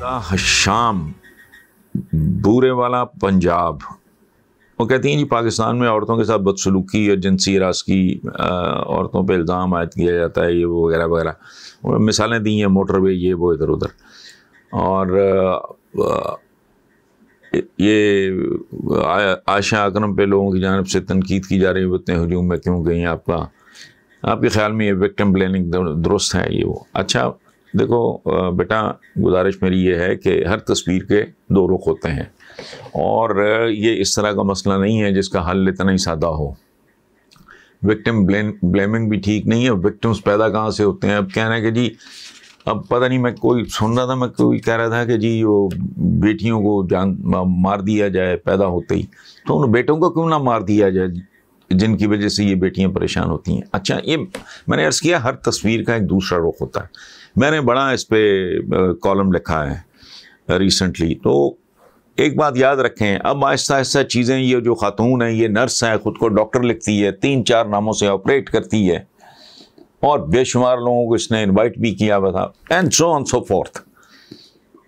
शाम बूरे वाला पंजाब वो कहती हैं जी पाकिस्तान में औरतों के साथ बदसलूकी और जिनसी रासकी औरतों पे इल्ज़ाम आयद किया जाता है ये वो वगैरह वगैरह मिसालें दी हैं मोटर वे ये वो इधर उधर और ये आशा अक्रम पे लोगों की जानब से तनकीद की जा रही है इतने हजूम में क्यों गई आपका आपके ख्याल में ये विक्टम ब्लेमिंग दुरुस्त है ये वो अच्छा देखो बेटा गुजारिश मेरी ये है कि हर तस्वीर के दो रुख होते हैं और ये इस तरह का मसला नहीं है जिसका हल इतना ही सादा हो विक्टिम ब्लेम ब्लेमिंग भी ठीक नहीं है विक्टिम्स पैदा कहाँ से होते हैं अब कह रहे हैं कि जी अब पता नहीं मैं कोई सुन रहा था मैं कोई कह रहा था कि जी वो बेटियों को जान मार दिया जाए पैदा होते ही तो उन बेटों को क्यों ना मार दिया जाए जिनकी वजह से ये बेटियां परेशान होती हैं अच्छा ये मैंने अर्ज़ किया हर तस्वीर का एक दूसरा रुख होता है मैंने बड़ा इस पर कॉलम लिखा है रिसेंटली तो एक बात याद रखें अब आहिस्ता आहिस्ता चीज़ें ये जो खातून है ये नर्स हैं ख़ुद को डॉक्टर लिखती है तीन चार नामों से ऑपरेट करती है और बेशुमार लोगों को इसने इन्वाइट भी किया हुआ था and so on so forth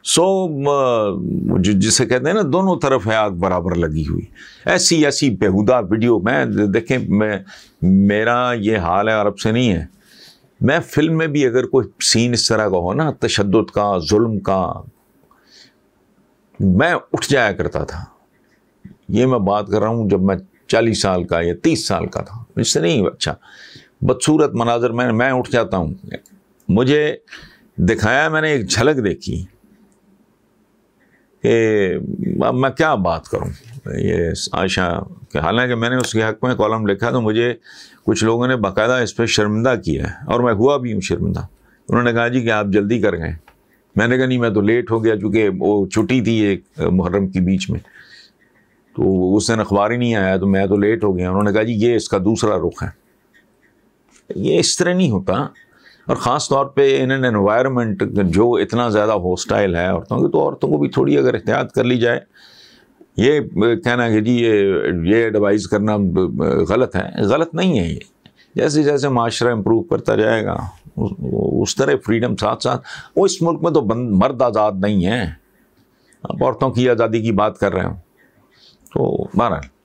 so so, uh, जिसे कहते हैं ना दोनों तरफ है आग बराबर लगी हुई ऐसी ऐसी बेहुदा वीडियो मैं देखें मैं मेरा ये हाल है अरब से नहीं है मैं फिल्म में भी अगर कोई सीन इस तरह का हो ना तशद का जुल्म का मैं उठ जाया करता था ये मैं बात कर रहा हूँ जब मैं चालीस साल का या तीस साल का था इससे नहीं अच्छा बदसूरत मनाजर में मैं उठ जाता हूँ मुझे दिखाया मैंने एक झलक देखी कि अब मैं क्या बात करूं ये आयशा के हालांकि मैंने उसके हक में कॉलम लिखा तो मुझे कुछ लोगों ने बाकायदा इस पर शर्मिंदा किया है और मैं हुआ भी हूँ शर्मिंदा उन्होंने कहा जी कि आप जल्दी कर गए मैंने कहा नहीं मैं तो लेट हो गया चूँकि वो छुट्टी थी एक मुहर्रम के बीच में तो उस दिन अखबार ही नहीं आया तो मैं तो लेट हो गया उन्होंने कहा जी ये इसका दूसरा रुख है ये इस तरह नहीं होता और ख़ास तौर पे इन एन एनवायरनमेंट जो इतना ज़्यादा होस्टाइल है औरतों की तो औरतों को भी थोड़ी अगर एहतियात कर ली जाए ये कहना कि जी ये ये एडवाइस करना गलत है गलत नहीं है ये जैसे जैसे माशरा इम्प्रूव करता जाएगा उस, तरह फ्रीडम साथ साथ वो इस मुल्क में तो मर्द आज़ाद नहीं है अब औरतों की आज़ादी की बात कर रहे हो तो बहरहाल